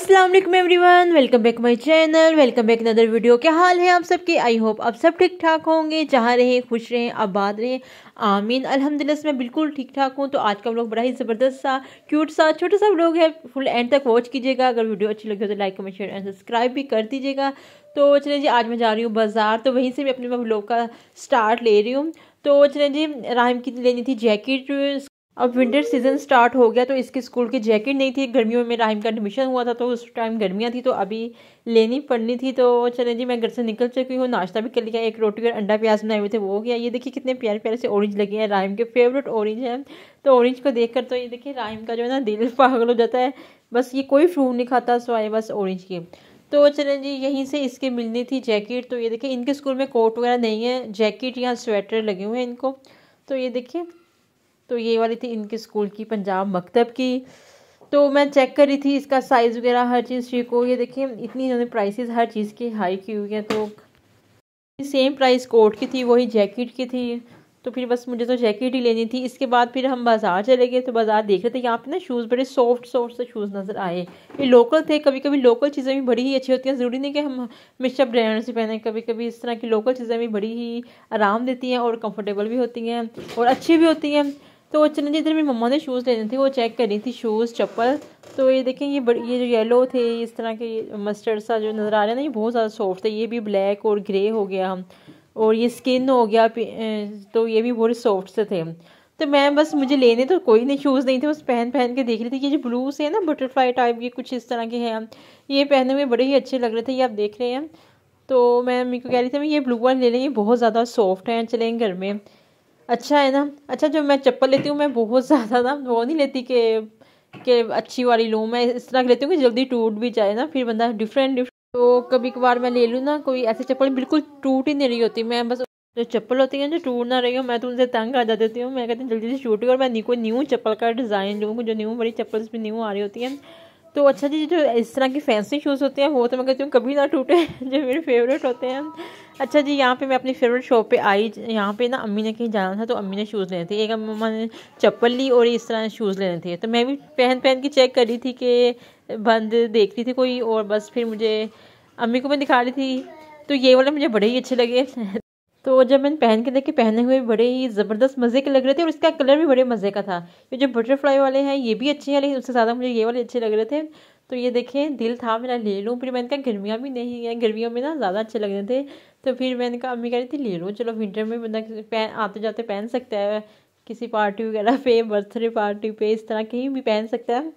Aslam everyone welcome back my channel welcome back another video क्या हाल है आप सबके आई होप आप सब ठीक ठाक होंगे जहाँ रहें खुश रहें आबाद रहें आमीन अल्हम्दुलिल्लाह से मैं बिल्कुल ठीक ठाक हूँ तो आज का व्लॉग बड़ा ही ज़बरदस्त सा क्यूट सा छोटा सा व्लॉग है फुल एंड तक वॉच कीजिएगा अगर वीडियो अच्छी लगी हो तो like comment share and subscribe भी कर दीजिएगा तो चले जी आज मैं जा रही हूँ बाज़ार तो वहीं से मैं अपने व्लॉग का स्टार्ट ले रही हूँ तो चले जी राहम की लेनी थी जैकेट अब विंटर सीजन स्टार्ट हो गया तो इसके स्कूल की जैकेट नहीं थी गर्मियों में मेरा का एडमिशन हुआ था तो उस टाइम गर्मियाँ थी तो अभी लेनी पड़नी थी तो चले जी मैं घर से निकल चुकी हूँ नाश्ता भी कर लिया एक रोटी और अंडा प्याज बनाए हुए थे वो हो गया ये देखिए कितने प्यारे प्यारे से ऑरेंज लगे हैं राइम के फेवरेट ऑरेंज है तो ऑरेंज को देख कर तो ये देखिए राहिम का जो है ना दिल पागल हो जाता है बस ये कोई फ्रूट नहीं खाता सोए बस ऑरेंज के तो चलें जी यहीं से इसके मिलनी थी जैकेट तो ये देखिए इनके स्कूल में कोट वगैरह नहीं है जैकेट या स्वेटर लगे हुए हैं इनको तो ये देखिए तो ये वाली थी इनके स्कूल की पंजाब मकतब की तो मैं चेक कर रही थी इसका साइज़ वगैरह हर चीज़ ठीक हो ये देखिए इतनी इन्होंने प्राइसेस हर चीज़ की हाई की हुई है तो सेम प्राइस कोट की थी वही जैकेट की थी तो फिर बस मुझे तो जैकेट ही लेनी थी इसके बाद फिर हम बाज़ार चले गए तो बाज़ार देख रहे थे यहाँ पे ना शूज़ बड़े सॉफ्ट सॉफ्ट से शूज़ नज़र आए ये लोकल थे कभी कभी लोकल चीज़ें भी बड़ी ही अच्छी होती हैं ज़रूरी नहीं कि हम हमेशा ब्रांड से पहने कभी कभी इस तरह की लोकल चीज़ें भी बड़ी ही आराम देती हैं और कम्फर्टेबल भी होती हैं और अच्छी भी होती हैं तो वो जी इधर मेरी मम्मा ने शूज़ लेने थे वो चेक रही थी शूज़ चप्पल तो ये देखें ये बड़ी ये जो येलो थे इस तरह के मस्टर्ड सा जो नज़र आ रहा है ना ये बहुत ज़्यादा सॉफ्ट था ये भी ब्लैक और ग्रे हो गया हम और ये स्किन हो गया तो ये भी बहुत सॉफ्ट से थे तो मैं बस मुझे लेने तो कोई नहीं शूज़ नहीं थे बस पहन पहन के देख रही थी ये जो ब्लू से है ना बटरफ्लाई टाइप ये कुछ इस तरह के हैं ये पहने हुए बड़े ही अच्छे लग रहे थे ये आप देख रहे हैं तो मैं मम्मी को कह रही थी मैं ये ब्लू वाले ले लेंगे बहुत ज़्यादा सॉफ्ट हैं चलें घर में अच्छा है ना अच्छा जो मैं चप्पल लेती हूँ मैं बहुत ज़्यादा ना वो नहीं लेती कि कि अच्छी वाली लूँ मैं इस तरह लेती हूँ कि जल्दी टूट भी जाए ना फिर बंदा डिफरेंट डिफरेंट तो कभी कभार मैं ले लूँ ना कोई ऐसी चप्पल बिल्कुल टूट ही नहीं रही होती मैं बस जो चप्पल होती है जो टूट ना रही हो मैं तो उनसे तंग आ जाती हूँ मैं कहती हूँ जल्दी से छूट और मैं कोई न्यू चप्पल का डिज़ाइन लूँ जो न्यू बड़ी चप्पल भी न्यू आ रही होती है तो अच्छा जी जो इस तरह की फैंसी शूज़ होते हैं वो तो मैं कहती हूँ कभी ना टूटे जो मेरे फेवरेट होते हैं अच्छा जी यहाँ पे मैं अपनी फेवरेट शॉप पे आई यहाँ पे ना अम्मी ने कहीं जाना था तो अम्मी ने शूज़ लेने थे एक मम्मा ने चप्पल ली और इस तरह शूज़ लेने थे तो मैं भी पहन पहन के चेक कर रही थी कि बंद देख रही थी कोई और बस फिर मुझे अम्मी को मैं दिखा रही थी तो ये वाले मुझे बड़े ही अच्छे लगे तो जब मैंने पहन के देखे पहने हुए बड़े ही ज़बरदस्त मज़े के लग रहे थे और इसका कलर भी बड़े मज़े का था ये जो बटरफ्लाई वाले हैं ये भी अच्छे हैं लेकिन उससे ज़्यादा मुझे ये वाले अच्छे लग रहे थे तो ये देखें दिल था मेरा ले लूँ फिर मैंने कहा गर्मियाँ भी नहीं है गर्मियों में ना ज़्यादा अच्छे लग रहे थे तो फिर मैंने कहा अम्मी कह रही थी ले लूँ चलो विंटर में बंदा पहन आते जाते पहन सकता है किसी पार्टी वगैरह पे बर्थडे पार्टी पे इस तरह कहीं भी पहन सकता है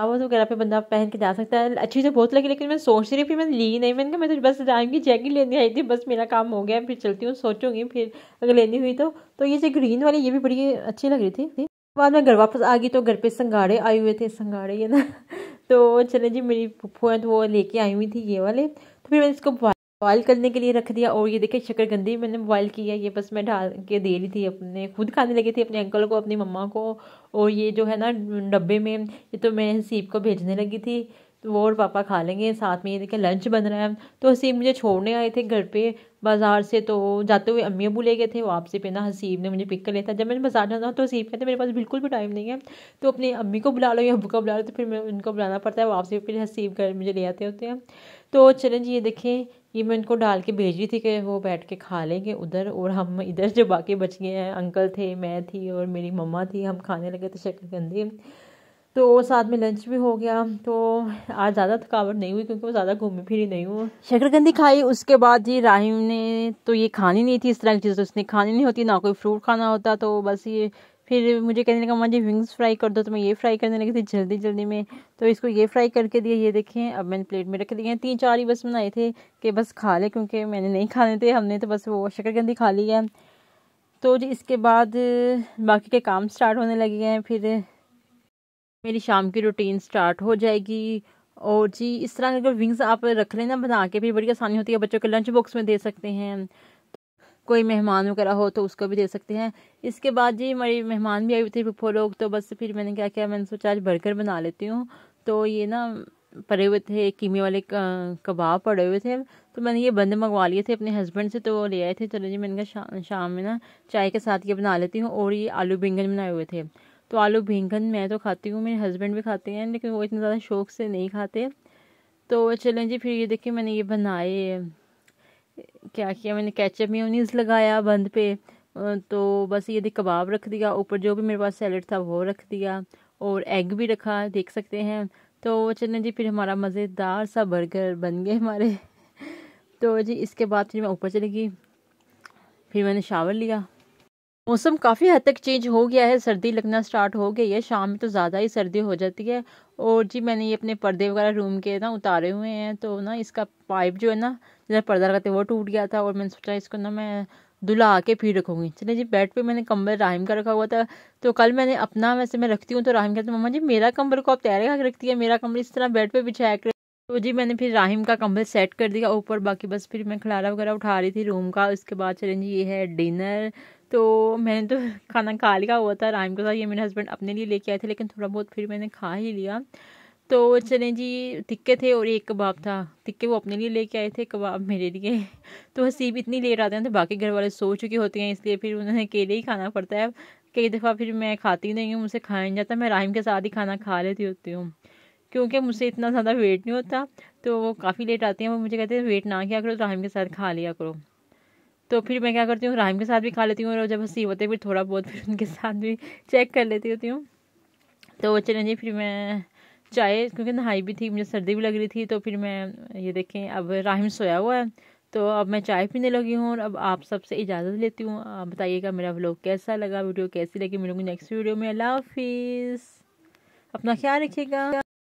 फ्लावर्स वगैरह पे बंदा पहन के जा सकता है अच्छी तो बहुत लगी लेकिन मैं सोच रही फिर मैंने ली नहीं मैंने कहा मैं तो बस जाऊँगी जैकेट लेने आई थी बस मेरा काम हो गया फिर चलती हूँ सोचूंगी फिर अगर लेनी हुई तो तो ये जो ग्रीन वाली ये भी बड़ी अच्छी लग रही थी बाद में घर वापस आ गई तो घर पे संगाड़े आए हुए थे संगाड़े ये ना तो चले जी मेरी पुप्पू तो वो लेके आई हुई थी ये वाले तो फिर मैंने इसको बॉयल करने के लिए रख दिया और ये देखिए गंदी मैंने बॉयल की है ये बस मैं ढाल के दे रही थी अपने खुद खाने लगी थी अपने अंकल को अपनी मम्मा को और ये जो है ना डब्बे में ये तो मैं हसीब को भेजने लगी थी तो वो और पापा खा लेंगे साथ में ये देखिए लंच बन रहा है तो हसीब मुझे छोड़ने आए थे घर पे बाज़ार से तो जाते हुए अम्मी अबू ले गए थे वापसी पे ना हसीब ने मुझे पिक कर लिया था जब मैंने बाजार जाना तो हसीब कहते मेरे पास बिल्कुल भी टाइम नहीं है तो अपनी अम्मी को बुला लो या अबू को बुला लो तो फिर मैं उनको बुलाना पड़ता है वापसी फिर हसीब घर मुझे ले आते होते हैं तो चलें जी ये देखें ये मैं इनको डाल के भेज रही थी कि वो बैठ के खा लेंगे उधर और हम इधर जो बाकी बच गए हैं अंकल थे मैं थी और मेरी मम्मा थी हम खाने लगे थे शक्करकंदी तो साथ में लंच भी हो गया तो आज ज़्यादा थकावट नहीं हुई क्योंकि वो ज़्यादा घूमी फिरी नहीं हुआ शक्करकंदी खाई उसके बाद जी राहिम ने तो ये खानी नहीं थी इस तरह की चीज़ तो उसने खानी नहीं होती ना कोई फ्रूट खाना होता तो बस ये फिर मुझे कहने लगा जी विंग्स फ्राई कर दो तो मैं ये फ्राई करने लगी थी जल्दी जल्दी में तो इसको ये फ्राई करके दिया ये देखें अब मैंने प्लेट में रख दिए हैं तीन चार ही बस बनाए थे कि बस खा ले क्योंकि मैंने नहीं खाने थे हमने तो बस वो शक्करकंदी खा ली है तो जी इसके बाद बाकी के काम स्टार्ट होने लगे हैं फिर मेरी शाम की रूटीन स्टार्ट हो जाएगी और जी इस तरह के अगर विंग्स आप रख लेना बना के फिर बड़ी आसानी होती है बच्चों के लंच बॉक्स में दे सकते हैं कोई मेहमान वगैरह हो तो उसको भी दे सकते हैं इसके बाद जी मेरे मेहमान भी आए हुए थे पप्पो लोग तो बस फिर मैंने क्या किया मैंने सोचा आज बर्गर बना लेती हूँ तो ये ना पड़े हुए थे कीमे वाले कबाब पड़े हुए थे तो मैंने ये बंद मंगवा लिए थे अपने हस्बैंड से तो वो ले आए थे चलो जी मैंने कहा शा, शाम में ना चाय के साथ ये बना लेती हूँ और ये आलू बैंगन बनाए हुए थे तो आलू बैंगन मैं तो खाती हूँ मेरे हस्बैंड भी खाते हैं लेकिन वो इतना ज़्यादा शौक से नहीं खाते तो चलें जी फिर ये देखिए मैंने ये बनाए क्या किया मैंने कैचअप मेयोनीज़ लगाया बंद पे तो बस ये देख कबाब रख दिया ऊपर जो भी मेरे पास सैलड था वो रख दिया और एग भी रखा देख सकते हैं तो चलने जी फिर हमारा मज़ेदार सा बर्गर बन गए हमारे तो जी इसके बाद फिर मैं ऊपर चली गई फिर मैंने शावर लिया मौसम काफ़ी हद तक चेंज हो गया है सर्दी लगना स्टार्ट हो गई है शाम में तो ज़्यादा ही सर्दी हो जाती है और जी मैंने ये अपने पर्दे वगैरह रूम के ना उतारे हुए हैं तो ना इसका पाइप जो है ना जरा पर्दा लगाते वो टूट गया था और मैंने सोचा इसको ना मैं दुला के फिर रखूँगी चले जी बेड पे मैंने कंबल राहिम का रखा हुआ था तो कल मैंने अपना वैसे मैं रखती हूँ तो राहिम कहते मम्मा जी मेरा कंबल को आप तैयार करके रखती है मेरा कंबल इस तरह बेड पे बिछाया कर तो जी मैंने फिर राहिम का कंबल सेट कर दिया ऊपर बाकी बस फिर मैं खिलारा वगैरह उठा रही थी रूम का उसके बाद चलें जी ये है डिनर तो मैंने तो खाना खा लिया हुआ था राम के साथ ये मेरे हस्बैंड अपने लिए लेके आए थे लेकिन थोड़ा बहुत फिर मैंने खा ही लिया तो चले जी टिक्के थे और एक कबाब था टिक्के वो अपने लिए लेके आए थे कबाब मेरे लिए तो हसीब इतनी लेट आते हैं तो बाकी घर वाले सो चुके होते हैं इसलिए फिर उन्हें अकेले ही खाना पड़ता है कई दफ़ा फिर मैं खाती नहीं हूँ मुझसे खाया नहीं जाता मैं राहिम के साथ ही खाना खा लेती होती हूँ क्योंकि मुझसे इतना ज़्यादा वेट नहीं होता तो वो काफ़ी लेट आती हैं वो मुझे कहते हैं वेट ना किया करो तो राहिम के साथ खा लिया करो तो फिर मैं क्या करती हूँ राहम के साथ भी खा लेती हूँ और जब हंसी होते फिर थोड़ा बहुत फिर उनके साथ भी चेक कर लेती होती हूँ तो चलें जी फिर मैं चाय क्योंकि नहाई भी थी मुझे सर्दी भी लग रही थी तो फिर मैं ये देखें अब राहिम सोया हुआ है तो अब मैं चाय पीने लगी हूँ और अब आप सबसे इजाज़त लेती हूँ आप बताइएगा मेरा व्लॉग कैसा लगा वीडियो कैसी लगी मिलूंगी नेक्स्ट वीडियो में अल्लाह हाफिज़ अपना ख्याल रखिएगा